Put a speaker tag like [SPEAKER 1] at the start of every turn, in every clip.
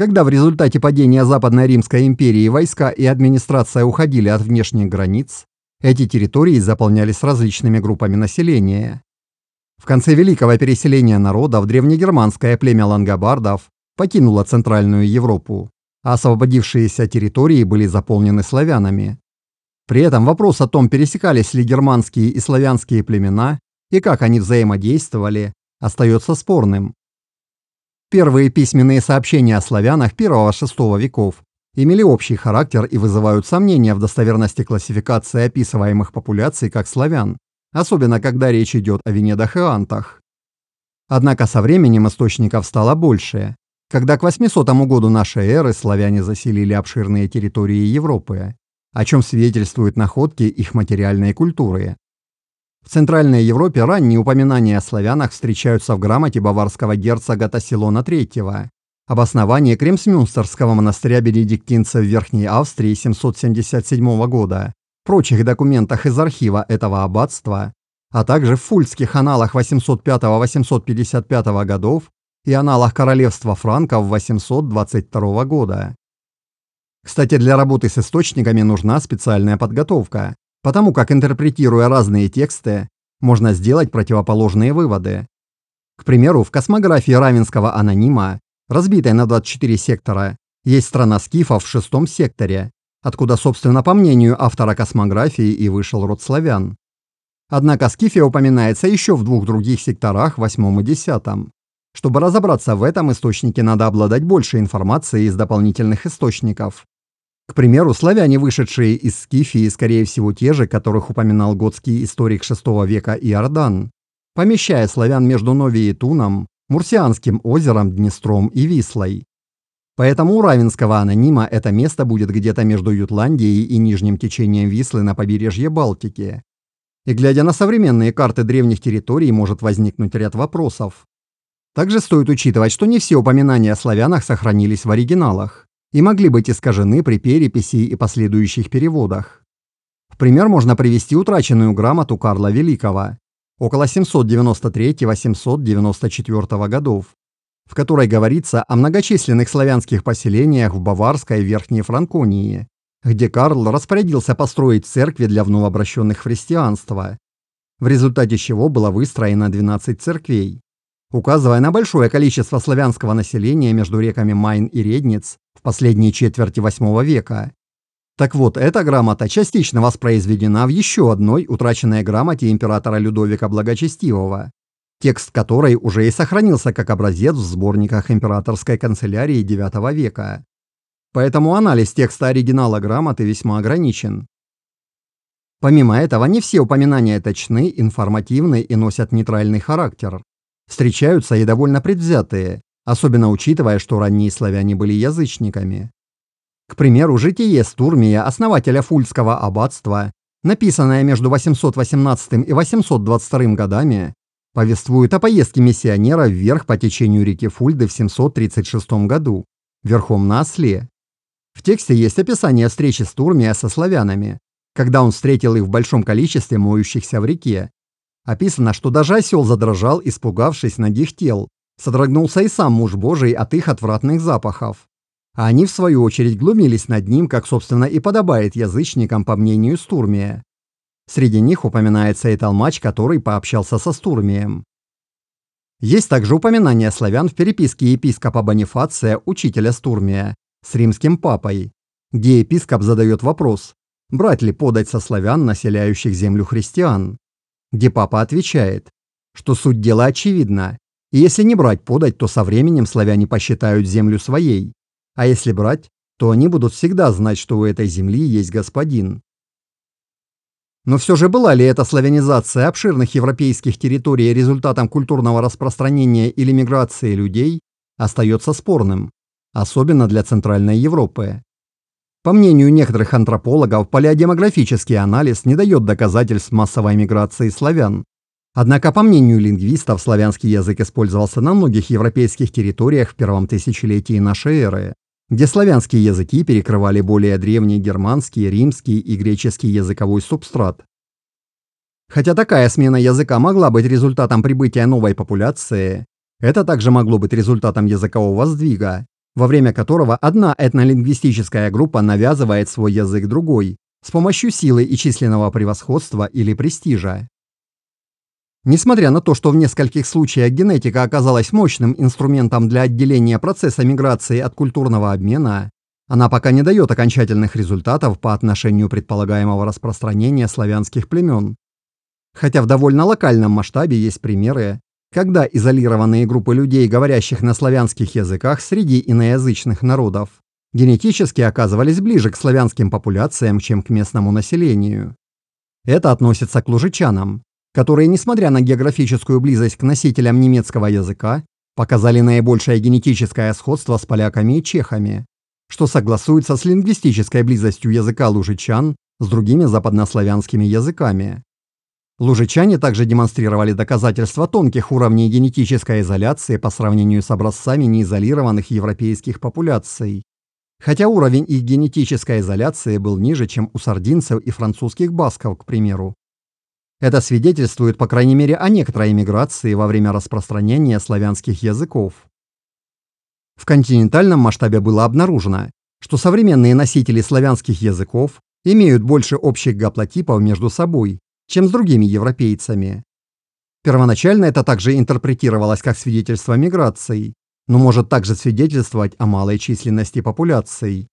[SPEAKER 1] Когда в результате падения Западной Римской империи войска и администрация уходили от внешних границ, эти территории заполнялись различными группами населения. В конце Великого переселения народов древнегерманское племя лангобардов покинуло Центральную Европу, а освободившиеся территории были заполнены славянами. При этом вопрос о том, пересекались ли германские и славянские племена и как они взаимодействовали, остается спорным. Первые письменные сообщения о славянах I-VI веков имели общий характер и вызывают сомнения в достоверности классификации описываемых популяций как славян, особенно когда речь идет о Венедах и Антах. Однако со временем источников стало больше, когда к 800 году нашей эры славяне заселили обширные территории Европы, о чем свидетельствуют находки их материальной культуры, в Центральной Европе ранние упоминания о славянах встречаются в грамоте баварского герцога Тасилона III, обоснование Кремсмюнстерского монастыря бенедиктинцев в Верхней Австрии 777 года, в прочих документах из архива этого аббатства, а также в фульских аналах 805-855 годов и аналах Королевства Франков 822 года. Кстати, для работы с источниками нужна специальная подготовка потому как, интерпретируя разные тексты, можно сделать противоположные выводы. К примеру, в космографии равенского анонима, разбитой на 24 сектора, есть страна скифов в шестом секторе, откуда, собственно, по мнению автора космографии и вышел род славян. Однако скифия упоминается еще в двух других секторах, восьмом и десятом. Чтобы разобраться в этом источнике, надо обладать больше информации из дополнительных источников. К примеру, славяне, вышедшие из Скифии, скорее всего те же, которых упоминал готский историк VI века Иордан, помещая славян между Новией и Туном, Мурсианским озером, Днестром и Вислой. Поэтому у равенского анонима это место будет где-то между Ютландией и нижним течением Вислы на побережье Балтики. И глядя на современные карты древних территорий, может возникнуть ряд вопросов. Также стоит учитывать, что не все упоминания о славянах сохранились в оригиналах и могли быть искажены при переписи и последующих переводах. В пример можно привести утраченную грамоту Карла Великого около 793-894 годов, в которой говорится о многочисленных славянских поселениях в Баварской Верхней Франконии, где Карл распорядился построить церкви для вновь обращенных в в результате чего было выстроено 12 церквей, указывая на большое количество славянского населения между реками Майн и Редниц в последней четверти VIII века. Так вот, эта грамота частично воспроизведена в еще одной утраченной грамоте императора Людовика Благочестивого, текст которой уже и сохранился как образец в сборниках императорской канцелярии IX века. Поэтому анализ текста оригинала грамоты весьма ограничен. Помимо этого, не все упоминания точны, информативны и носят нейтральный характер встречаются и довольно предвзятые, особенно учитывая, что ранние славяне были язычниками. К примеру, житие Стурмия, основателя Фульского аббатства, написанное между 818 и 822 годами, повествует о поездке миссионера вверх по течению реки Фульды в 736 году, верхом на осле. В тексте есть описание встречи Стурмия со славянами, когда он встретил их в большом количестве моющихся в реке, Описано, что даже осел задрожал, испугавшись ногих тел. Содрогнулся и сам муж Божий от их отвратных запахов. А они, в свою очередь, глумились над ним, как, собственно, и подобает язычникам, по мнению Стурмия. Среди них упоминается и толмач, который пообщался со Стурмием. Есть также упоминание славян в переписке епископа Бонифация, учителя Стурмия, с римским папой, где епископ задает вопрос, брать ли подать со славян, населяющих землю христиан где папа отвечает, что суть дела очевидна, и если не брать подать, то со временем славяне посчитают землю своей, а если брать, то они будут всегда знать, что у этой земли есть господин. Но все же была ли эта славянизация обширных европейских территорий результатом культурного распространения или миграции людей, остается спорным, особенно для Центральной Европы. По мнению некоторых антропологов, палеодемографический анализ не дает доказательств массовой миграции славян. Однако, по мнению лингвистов, славянский язык использовался на многих европейских территориях в первом тысячелетии нашей эры, где славянские языки перекрывали более древний германский, римский и греческий языковой субстрат. Хотя такая смена языка могла быть результатом прибытия новой популяции, это также могло быть результатом языкового сдвига, во время которого одна этнолингвистическая группа навязывает свой язык другой с помощью силы и численного превосходства или престижа. Несмотря на то, что в нескольких случаях генетика оказалась мощным инструментом для отделения процесса миграции от культурного обмена, она пока не дает окончательных результатов по отношению предполагаемого распространения славянских племен. Хотя в довольно локальном масштабе есть примеры, когда изолированные группы людей, говорящих на славянских языках среди иноязычных народов, генетически оказывались ближе к славянским популяциям, чем к местному населению. Это относится к лужичанам, которые, несмотря на географическую близость к носителям немецкого языка, показали наибольшее генетическое сходство с поляками и чехами, что согласуется с лингвистической близостью языка лужичан с другими западнославянскими языками. Лужичане также демонстрировали доказательства тонких уровней генетической изоляции по сравнению с образцами неизолированных европейских популяций. Хотя уровень их генетической изоляции был ниже, чем у сардинцев и французских басков, к примеру. Это свидетельствует, по крайней мере, о некоторой миграции во время распространения славянских языков. В континентальном масштабе было обнаружено, что современные носители славянских языков имеют больше общих гаплотипов между собой, чем с другими европейцами. Первоначально это также интерпретировалось как свидетельство миграции, но может также свидетельствовать о малой численности популяций.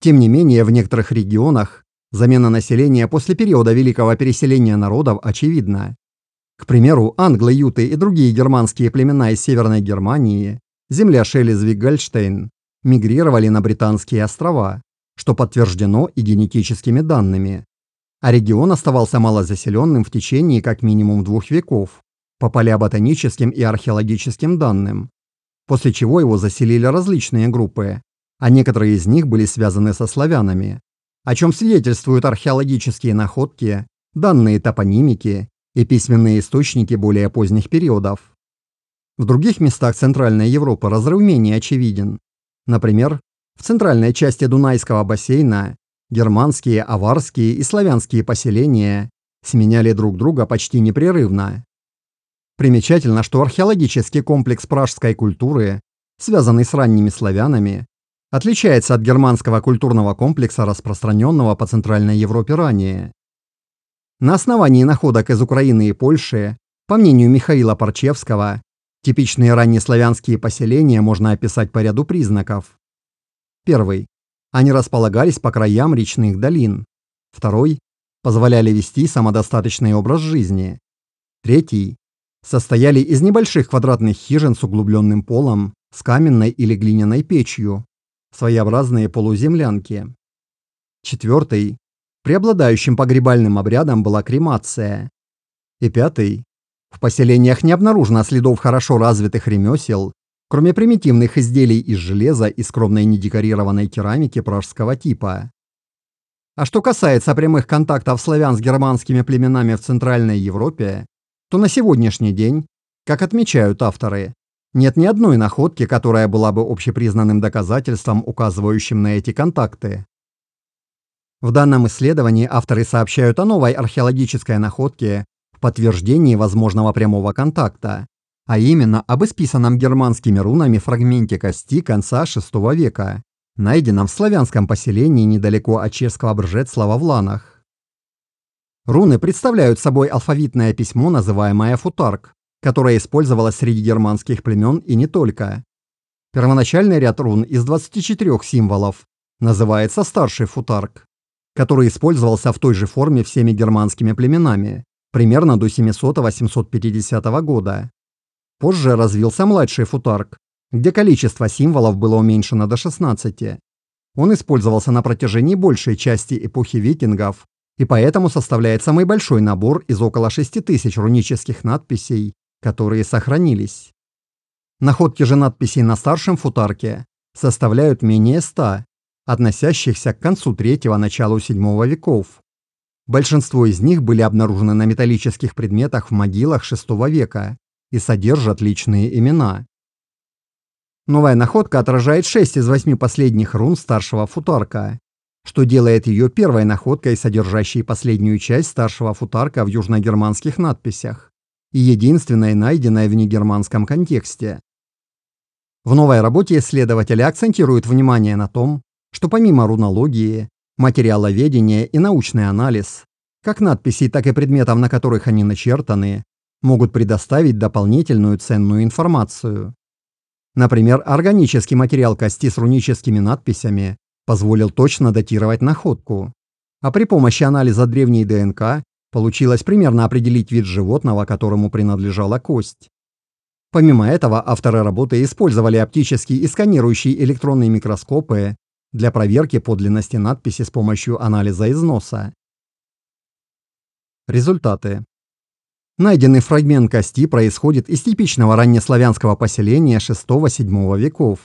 [SPEAKER 1] Тем не менее, в некоторых регионах замена населения после периода великого переселения народов очевидна. К примеру, англо-юты и другие германские племена из Северной Германии, земля Шелезвиг-Гольштейн, мигрировали на Британские острова, что подтверждено и генетическими данными а регион оставался малозаселенным в течение как минимум двух веков, по палеоботаническим и археологическим данным, после чего его заселили различные группы, а некоторые из них были связаны со славянами, о чем свидетельствуют археологические находки, данные топонимики и письменные источники более поздних периодов. В других местах Центральной Европы разрыв менее очевиден. Например, в центральной части Дунайского бассейна Германские, аварские и славянские поселения сменяли друг друга почти непрерывно. Примечательно, что археологический комплекс пражской культуры, связанный с ранними славянами, отличается от германского культурного комплекса, распространенного по Центральной Европе ранее. На основании находок из Украины и Польши, по мнению Михаила Парчевского, типичные раннеславянские поселения можно описать по ряду признаков. Первый. Они располагались по краям речных долин. Второй – позволяли вести самодостаточный образ жизни. Третий – состояли из небольших квадратных хижин с углубленным полом, с каменной или глиняной печью, своеобразные полуземлянки. Четвертый – преобладающим погребальным обрядом была кремация. И пятый – в поселениях не обнаружено следов хорошо развитых ремесел Кроме примитивных изделий из железа и скромной недекорированной керамики пражского типа. А что касается прямых контактов славян с германскими племенами в Центральной Европе, то на сегодняшний день, как отмечают авторы, нет ни одной находки, которая была бы общепризнанным доказательством, указывающим на эти контакты. В данном исследовании авторы сообщают о новой археологической находке в подтверждении возможного прямого контакта, а именно об исписанном германскими рунами фрагменте кости конца VI века, найденном в славянском поселении недалеко от чешского Бржецла во Вланах. Руны представляют собой алфавитное письмо, называемое футарк, которое использовалось среди германских племен и не только. Первоначальный ряд рун из 24 символов называется старший футарк, который использовался в той же форме всеми германскими племенами, примерно до 700-850 года. Позже развился младший футарк, где количество символов было уменьшено до 16. Он использовался на протяжении большей части эпохи викингов и поэтому составляет самый большой набор из около 6000 рунических надписей, которые сохранились. Находки же надписей на старшем футарке составляют менее 100, относящихся к концу III – началу VII веков. Большинство из них были обнаружены на металлических предметах в могилах VI века, и содержат личные имена. Новая находка отражает 6 из 8 последних рун старшего футарка, что делает ее первой находкой, содержащей последнюю часть старшего футарка в южногерманских надписях и единственной найденной в негерманском контексте. В новой работе исследователи акцентируют внимание на том, что помимо рунологии, материаловедения и научный анализ, как надписей, так и предметов, на которых они начертаны, могут предоставить дополнительную ценную информацию. Например, органический материал кости с руническими надписями позволил точно датировать находку. А при помощи анализа древней ДНК получилось примерно определить вид животного, которому принадлежала кость. Помимо этого, авторы работы использовали оптические и сканирующие электронные микроскопы для проверки подлинности надписи с помощью анализа износа. Результаты. Найденный фрагмент кости происходит из типичного раннеславянского поселения VI-VII веков,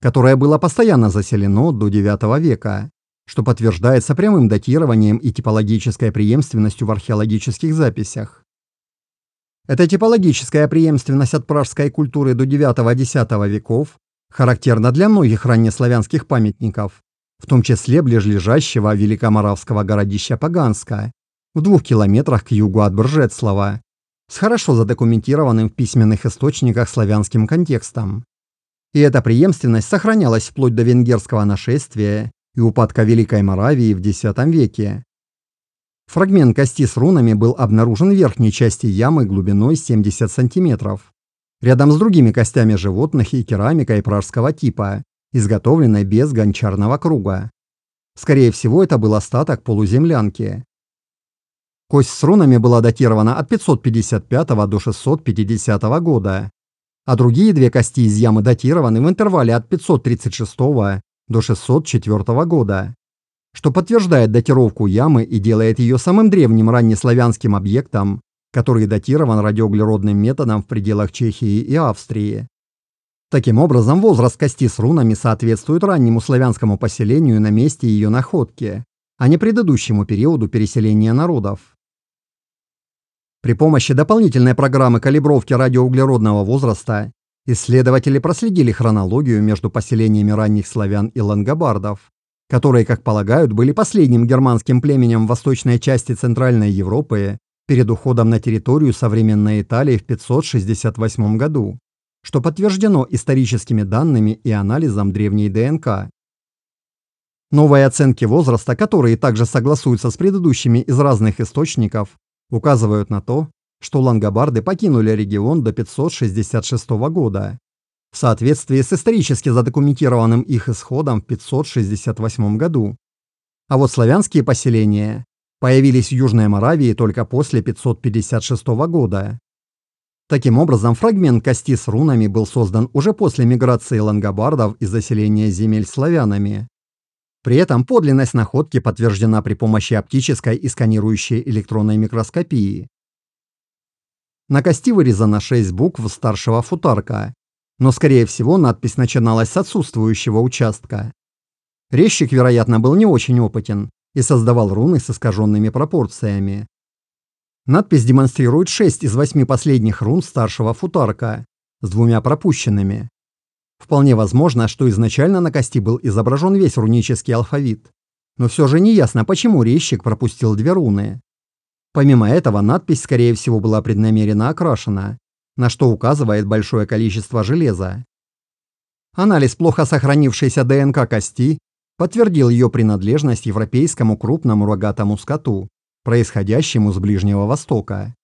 [SPEAKER 1] которое было постоянно заселено до IX века, что подтверждается прямым датированием и типологической преемственностью в археологических записях. Эта типологическая преемственность от пражской культуры до IX-X веков характерна для многих раннеславянских памятников, в том числе ближлежащего великоморавского городища Паганска, в двух километрах к югу от Бржецлава, с хорошо задокументированным в письменных источниках славянским контекстом. И эта преемственность сохранялась вплоть до венгерского нашествия и упадка Великой Моравии в X веке. Фрагмент кости с рунами был обнаружен в верхней части ямы глубиной 70 см, рядом с другими костями животных и керамикой пражского типа, изготовленной без гончарного круга. Скорее всего, это был остаток полуземлянки. Кость с рунами была датирована от 555 до 650 года, а другие две кости из ямы датированы в интервале от 536 до 604 года, что подтверждает датировку ямы и делает ее самым древним раннеславянским объектом, который датирован радиоуглеродным методом в пределах Чехии и Австрии. Таким образом, возраст кости с рунами соответствует раннему славянскому поселению на месте ее находки, а не предыдущему периоду переселения народов. При помощи дополнительной программы калибровки радиоуглеродного возраста исследователи проследили хронологию между поселениями ранних славян и лангобардов, которые, как полагают, были последним германским племенем в восточной части Центральной Европы перед уходом на территорию современной Италии в 568 году, что подтверждено историческими данными и анализом древней ДНК. Новые оценки возраста, которые также согласуются с предыдущими из разных источников, указывают на то, что лангобарды покинули регион до 566 года, в соответствии с исторически задокументированным их исходом в 568 году. А вот славянские поселения появились в Южной Моравии только после 556 года. Таким образом, фрагмент кости с рунами был создан уже после миграции лангобардов и заселения земель славянами. При этом подлинность находки подтверждена при помощи оптической и сканирующей электронной микроскопии. На кости вырезано 6 букв старшего футарка, но, скорее всего, надпись начиналась с отсутствующего участка. Резчик, вероятно, был не очень опытен и создавал руны с искаженными пропорциями. Надпись демонстрирует 6 из 8 последних рун старшего футарка с двумя пропущенными. Вполне возможно, что изначально на кости был изображен весь рунический алфавит. Но все же неясно, почему резчик пропустил две руны. Помимо этого, надпись, скорее всего, была преднамеренно окрашена, на что указывает большое количество железа. Анализ плохо сохранившейся ДНК кости подтвердил ее принадлежность европейскому крупному рогатому скоту, происходящему с Ближнего Востока.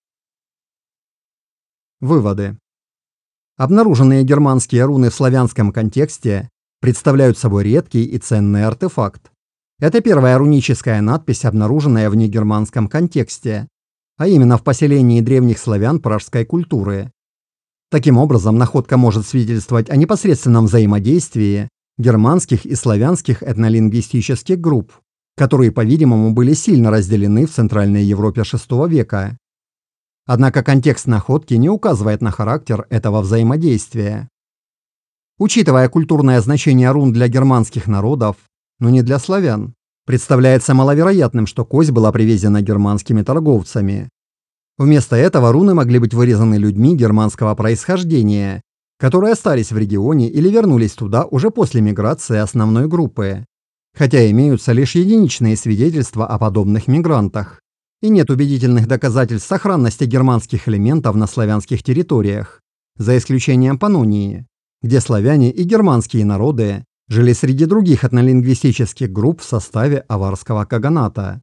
[SPEAKER 1] Выводы. Обнаруженные германские руны в славянском контексте представляют собой редкий и ценный артефакт. Это первая руническая надпись, обнаруженная в негерманском контексте, а именно в поселении древних славян пражской культуры. Таким образом, находка может свидетельствовать о непосредственном взаимодействии германских и славянских этнолингвистических групп, которые, по-видимому, были сильно разделены в Центральной Европе VI века. Однако контекст находки не указывает на характер этого взаимодействия. Учитывая культурное значение рун для германских народов, но не для славян, представляется маловероятным, что кость была привезена германскими торговцами. Вместо этого руны могли быть вырезаны людьми германского происхождения, которые остались в регионе или вернулись туда уже после миграции основной группы, хотя имеются лишь единичные свидетельства о подобных мигрантах и нет убедительных доказательств сохранности германских элементов на славянских территориях, за исключением Панонии, где славяне и германские народы жили среди других этнолингвистических групп в составе аварского каганата.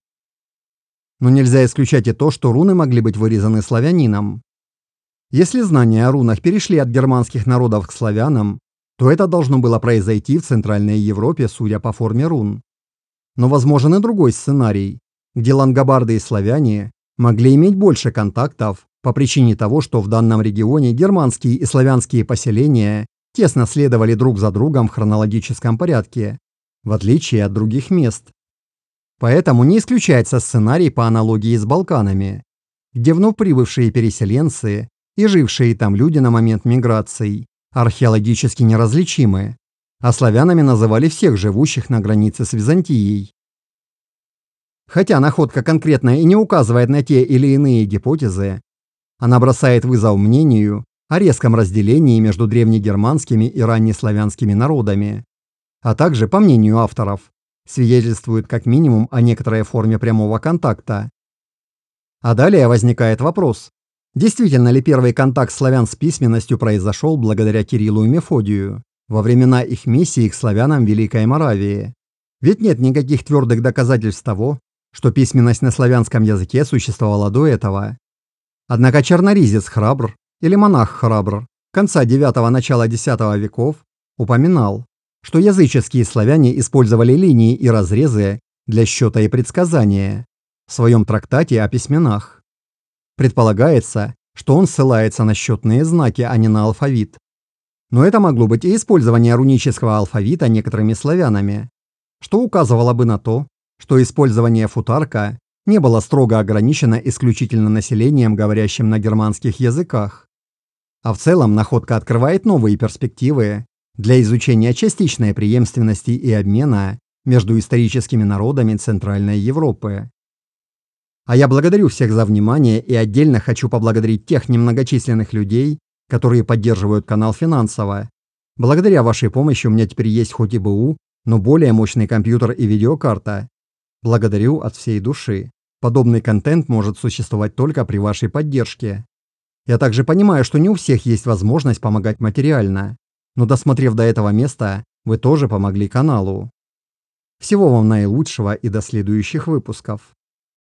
[SPEAKER 1] Но нельзя исключать и то, что руны могли быть вырезаны славянином. Если знания о рунах перешли от германских народов к славянам, то это должно было произойти в Центральной Европе, судя по форме рун. Но возможен и другой сценарий, где лангобарды и славяне могли иметь больше контактов по причине того, что в данном регионе германские и славянские поселения тесно следовали друг за другом в хронологическом порядке, в отличие от других мест. Поэтому не исключается сценарий по аналогии с Балканами, где вновь прибывшие переселенцы и жившие там люди на момент миграций археологически неразличимы, а славянами называли всех живущих на границе с Византией, Хотя находка конкретная и не указывает на те или иные гипотезы, она бросает вызов мнению о резком разделении между древнегерманскими и раннеславянскими народами, а также, по мнению авторов, свидетельствует как минимум о некоторой форме прямого контакта. А далее возникает вопрос, действительно ли первый контакт славян с письменностью произошел благодаря Кириллу и Мефодию во времена их миссии к славянам Великой Моравии? Ведь нет никаких твердых доказательств того, что письменность на славянском языке существовала до этого. Однако черноризец Храбр или монах Храбр конца IX – начала X веков упоминал, что языческие славяне использовали линии и разрезы для счета и предсказания в своем трактате о письменах. Предполагается, что он ссылается на счетные знаки, а не на алфавит. Но это могло быть и использование рунического алфавита некоторыми славянами, что указывало бы на то, что использование футарка не было строго ограничено исключительно населением, говорящим на германских языках. А в целом находка открывает новые перспективы для изучения частичной преемственности и обмена между историческими народами Центральной Европы. А я благодарю всех за внимание и отдельно хочу поблагодарить тех немногочисленных людей, которые поддерживают канал финансово. Благодаря вашей помощи у меня теперь есть хоть и БУ, но более мощный компьютер и видеокарта, Благодарю от всей души. Подобный контент может существовать только при вашей поддержке. Я также понимаю, что не у всех есть возможность помогать материально, но досмотрев до этого места, вы тоже помогли каналу. Всего вам наилучшего и до следующих выпусков.